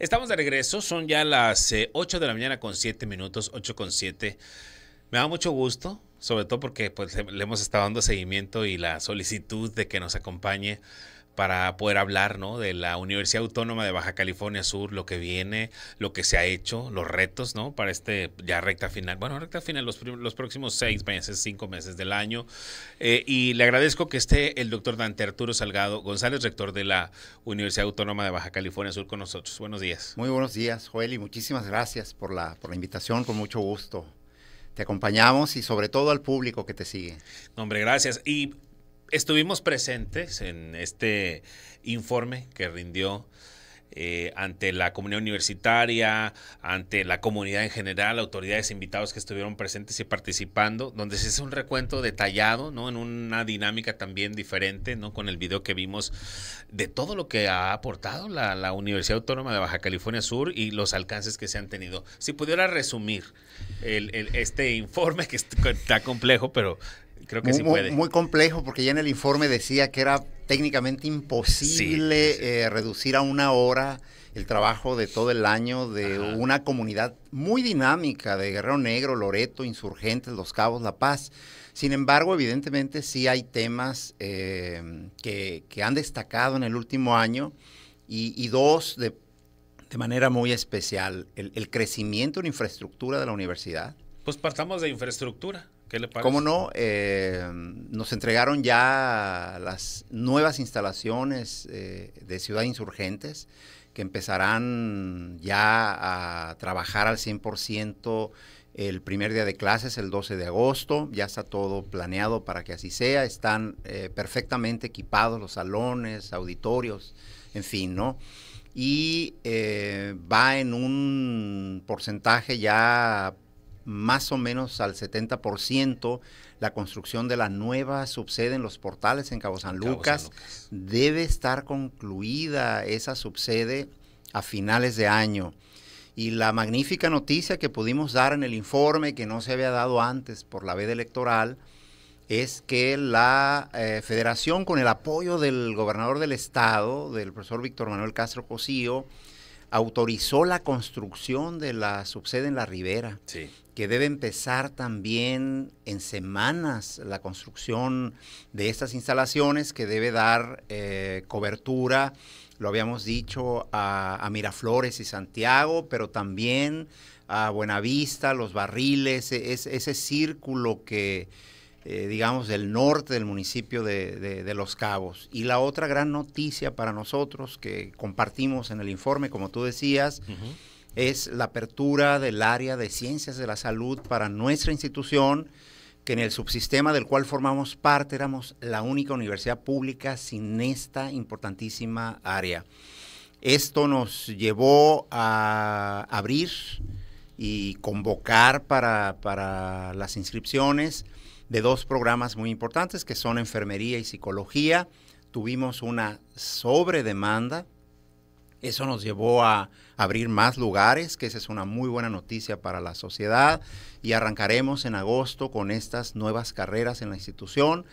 Estamos de regreso, son ya las 8 eh, de la mañana con 7 minutos, 8 con 7. Me da mucho gusto, sobre todo porque pues, le hemos estado dando seguimiento y la solicitud de que nos acompañe para poder hablar ¿no? de la Universidad Autónoma de Baja California Sur, lo que viene, lo que se ha hecho, los retos ¿no? para este ya recta final, bueno, recta final, los, próximos seis meses, cinco meses del año. Eh, y le agradezco que esté el doctor Dante Arturo Salgado González, rector de la Universidad Autónoma de Baja California Sur, con nosotros. Buenos días. Muy buenos días, Joel, y muchísimas gracias por la, invitación, con mucho gusto. Te acompañamos y sobre todo al público que te sigue. hombre, gracias. Y estuvimos presentes en este informe que rindió eh, ante la comunidad universitaria, ante la comunidad en general, autoridades invitados que estuvieron presentes y participando, donde se hace un recuento detallado, ¿no? En una dinámica también diferente, ¿no? Con el video que vimos de todo lo que ha aportado la, Universidad Autónoma de Baja California Sur y los alcances que se han tenido. Si pudiera resumir este informe, que está complejo, pero creo que muy, Muy complejo, porque ya en el informe decía que era técnicamente imposible eh, reducir a una hora el trabajo de todo el año de una comunidad muy dinámica de Guerrero Negro, Loreto, Insurgentes, Los Cabos, La Paz. Sin embargo, evidentemente sí hay temas eh, que, han destacado en el último año y, dos de, manera muy especial. El, el crecimiento en infraestructura de la universidad. Pues partamos de infraestructura. ¿Qué le parece? ¿Cómo no? Eh, nos entregaron ya las nuevas instalaciones eh, de Ciudad Insurgentes que empezarán ya a trabajar al 100% el primer día de clases, el 12 de agosto. Ya está todo planeado para que así sea. Están eh, perfectamente equipados los salones, auditorios, en fin, ¿no? Y va en un porcentaje ya más o menos al 70%. La construcción de la nueva subsede en los portales en Cabo San Lucas, debe estar concluida esa subsede a finales de año. Y la magnífica noticia que pudimos dar en el informe, que no se había dado antes por la veda electoral, es que la eh, federación, con el apoyo del gobernador del estado, del profesor Víctor Manuel Castro Cosío, autorizó la construcción de la subsede en la Ribera. Sí que debe empezar también en semanas la construcción de estas instalaciones, que debe dar eh, cobertura, lo habíamos dicho, a, Miraflores y Santiago, pero también a Buenavista, los barriles, e, ese círculo que, eh, digamos, del norte del municipio de, Los Cabos. Y la otra gran noticia para nosotros que compartimos en el informe, como tú decías, es la apertura del área de ciencias de la salud para nuestra institución, que en el subsistema del cual formamos parte éramos la única universidad pública sin esta importantísima área. Esto nos llevó a abrir y convocar para, las inscripciones de dos programas muy importantes que son enfermería y psicología. Tuvimos una sobredemanda eso nos llevó a abrir más lugares, que esa es una muy buena noticia para la sociedad. Y arrancaremos en agosto con estas nuevas carreras en la institución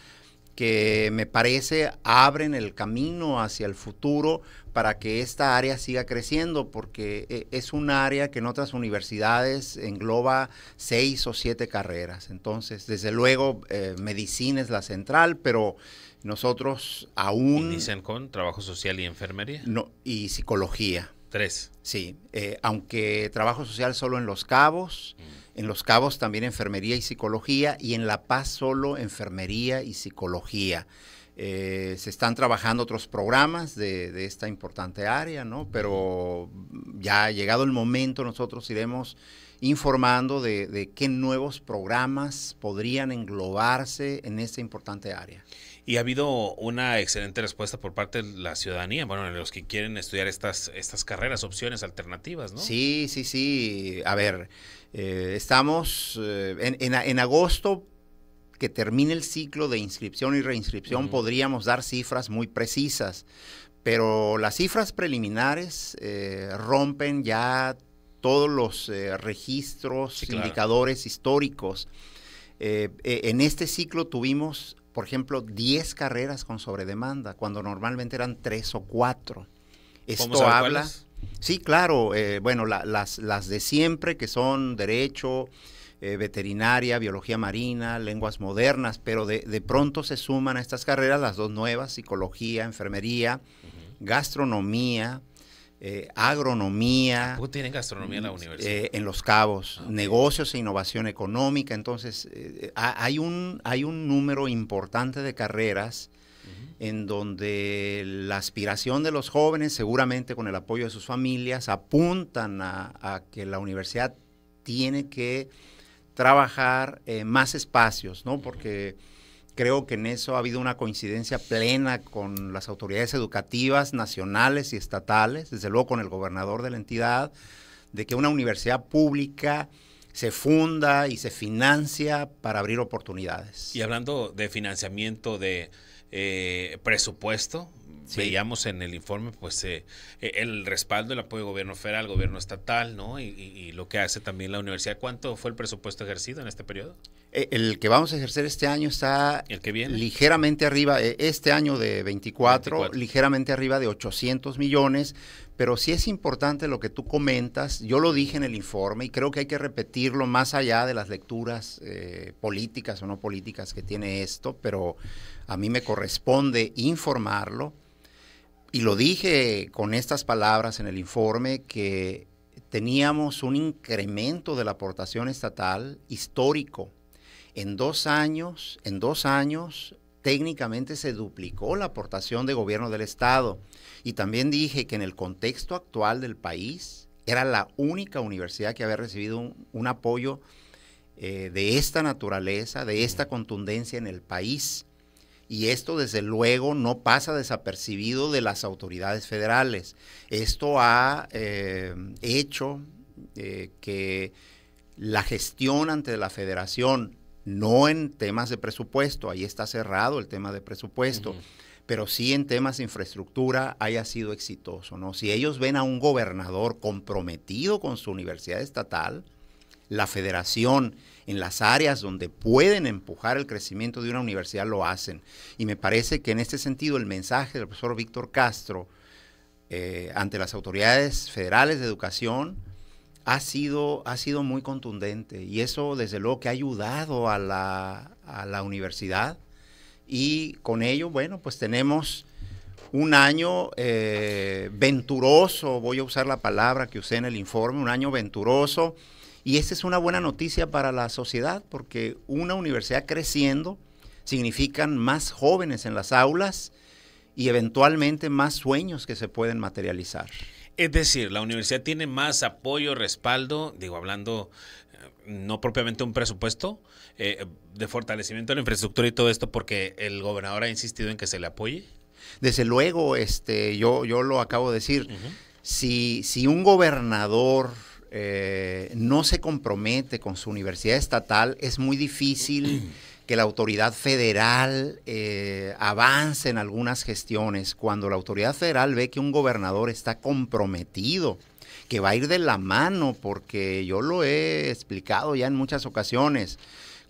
que me parece abren el camino hacia el futuro para que esta área siga creciendo, porque eh, es un área que en otras universidades engloba seis o siete carreras. Entonces, desde luego, eh, medicina es la central, pero nosotros aún... Inician con trabajo social y enfermería. No, y psicología. Tres. Sí, eh, aunque trabajo social solo en Los Cabos, mm. en Los Cabos también enfermería y psicología, y en La Paz solo enfermería y psicología. Eh, se están trabajando otros programas de, esta importante área, ¿no? Pero ya ha llegado el momento, nosotros iremos informando de, qué nuevos programas podrían englobarse en esta importante área. Y ha habido una excelente respuesta por parte de la ciudadanía, bueno, de los que quieren estudiar estas, estas carreras, opciones alternativas, ¿no? Sí, sí, sí. A ver, eh, estamos eh, en agosto que termine el ciclo de inscripción y reinscripción podríamos dar cifras muy precisas, pero las cifras preliminares eh, rompen ya todos los eh, registros, indicadores históricos. Eh, e, en este ciclo tuvimos, por ejemplo, 10 carreras con sobredemanda, cuando normalmente eran 3 o 4. Esto habla... Sí, claro, bueno, las, las de siempre, que son derecho, eh, veterinaria, biología marina, lenguas modernas, pero de, pronto se suman a estas carreras las dos nuevas, psicología, enfermería, gastronomía, eh, agronomía. agronomía. tienen gastronomía en la eh, universidad? en Los Cabos, ah, negocios e innovación económica. Entonces, hay, un, hay un número importante de carreras en donde la aspiración de los jóvenes, seguramente con el apoyo de sus familias, apuntan a que la universidad tiene que trabajar eh, más espacios, ¿no? Porque creo que en eso ha habido una coincidencia plena con las autoridades educativas nacionales y estatales, desde luego con el gobernador de la entidad, de que una universidad pública se funda y se financia para abrir oportunidades. Y hablando de financiamiento de eh, presupuesto, veíamos en el informe, pues eh, eh, el respaldo, el apoyo del gobierno federal, gobierno estatal, ¿no? Y, lo que hace también la universidad. ¿Cuánto fue el presupuesto ejercido en este periodo? Eh, el que vamos a ejercer este año está ligeramente arriba, este año de 24, ligeramente arriba de 800 millones, pero sí es importante lo que tú comentas, yo lo dije en el informe y creo que hay que repetirlo más allá de las lecturas políticas o no políticas que tiene esto, pero a mí me corresponde informarlo y lo dije con estas palabras en el informe, que teníamos un incremento de la aportación estatal histórico. En dos años, en dos años, técnicamente se duplicó la aportación de gobierno del Estado. Y también dije que en el contexto actual del país, era la única universidad que había recibido un, apoyo eh, de esta naturaleza, de esta contundencia en el país. Y esto, desde luego, no pasa desapercibido de las autoridades federales. Esto ha eh, hecho eh, que la gestión ante la federación, no en temas de presupuesto, ahí está cerrado el tema de presupuesto, pero sí en temas de infraestructura haya sido exitoso. ¿no? Si ellos ven a un gobernador comprometido con su universidad estatal, la federación, en las áreas donde pueden empujar el crecimiento de una universidad lo hacen. Y me parece que en este sentido el mensaje del profesor Víctor Castro eh, ante las autoridades federales de educación ha sido, ha sido muy contundente y eso desde luego que ha ayudado a la, universidad y con ello, bueno, pues tenemos un año eh, venturoso, voy a usar la palabra que usé en el informe, un año venturoso y esa es una buena noticia para la sociedad porque una universidad creciendo significan más jóvenes en las aulas y eventualmente más sueños que se pueden materializar. Es decir, la universidad tiene más apoyo, respaldo, digo, hablando eh, no propiamente un presupuesto eh, de fortalecimiento de la infraestructura y todo esto porque el gobernador ha insistido en que se le apoye. Desde luego, este, yo, yo lo acabo de decir, si, si un gobernador eh, no se compromete con su universidad estatal, es muy difícil que la autoridad federal eh, avance en algunas gestiones cuando la autoridad federal ve que un gobernador está comprometido que va a ir de la mano, porque yo lo he explicado ya en muchas ocasiones.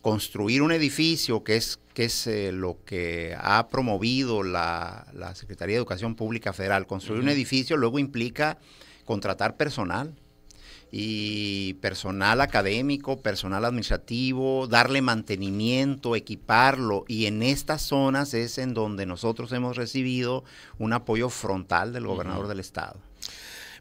Construir un edificio, que es, que es eh, lo que ha promovido la, Secretaría de Educación Pública Federal, construir un edificio luego implica contratar personal y personal académico, personal administrativo, darle mantenimiento, equiparlo. Y en estas zonas es en donde nosotros hemos recibido un apoyo frontal del gobernador del estado.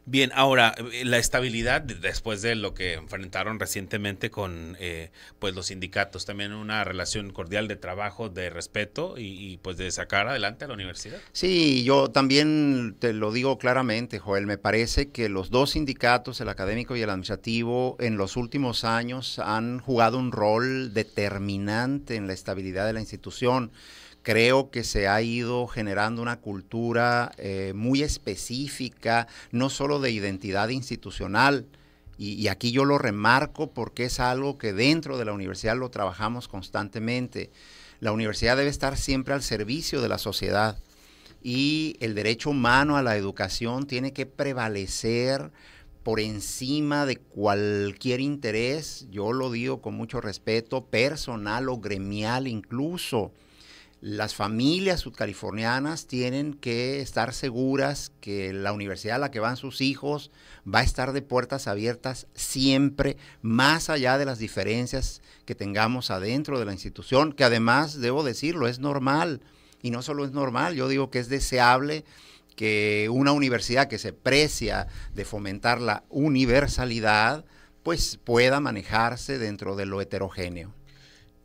Bien, ahora, eh, la estabilidad después de lo que enfrentaron recientemente con eh, pues los sindicatos, también una relación cordial de trabajo, de respeto y, pues de sacar adelante a la universidad. Sí, yo también te lo digo claramente, Joel, me parece que los dos sindicatos, el académico y el administrativo, en los últimos años han jugado un rol determinante en la estabilidad de la institución creo que se ha ido generando una cultura eh, muy específica, no solo de identidad institucional, y, aquí yo lo remarco porque es algo que dentro de la universidad lo trabajamos constantemente. La universidad debe estar siempre al servicio de la sociedad y el derecho humano a la educación tiene que prevalecer por encima de cualquier interés, yo lo digo con mucho respeto, personal o gremial incluso las familias sudcalifornianas tienen que estar seguras que la universidad a la que van sus hijos va a estar de puertas abiertas siempre, más allá de las diferencias que tengamos adentro de la institución, que además, debo decirlo, es normal. Y no solo es normal, yo digo que es deseable que una universidad que se precia de fomentar la universalidad, pues pueda manejarse dentro de lo heterogéneo.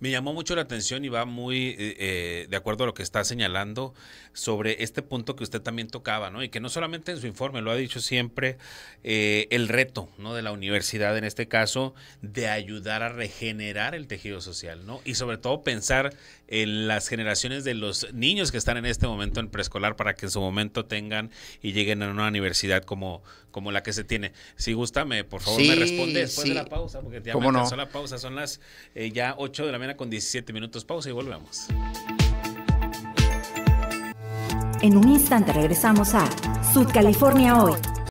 Me llamó mucho la atención y va muy eh, eh, de acuerdo a lo que está señalando sobre este punto que usted también tocaba, ¿no? Y que no solamente en su informe, lo ha dicho siempre, eh, el reto, ¿no? De la universidad en este caso, de ayudar a regenerar el tejido social, ¿no? Y sobre todo pensar en las generaciones de los niños que están en este momento en preescolar para que en su momento tengan y lleguen a una universidad como, como la que se tiene. Si gusta, por favor, me responde después de la pausa, porque ya me la pausa. Son las eh, ya 8 de la mañana con 17 minutos. Pausa y volvemos. En un instante regresamos a Sud California hoy.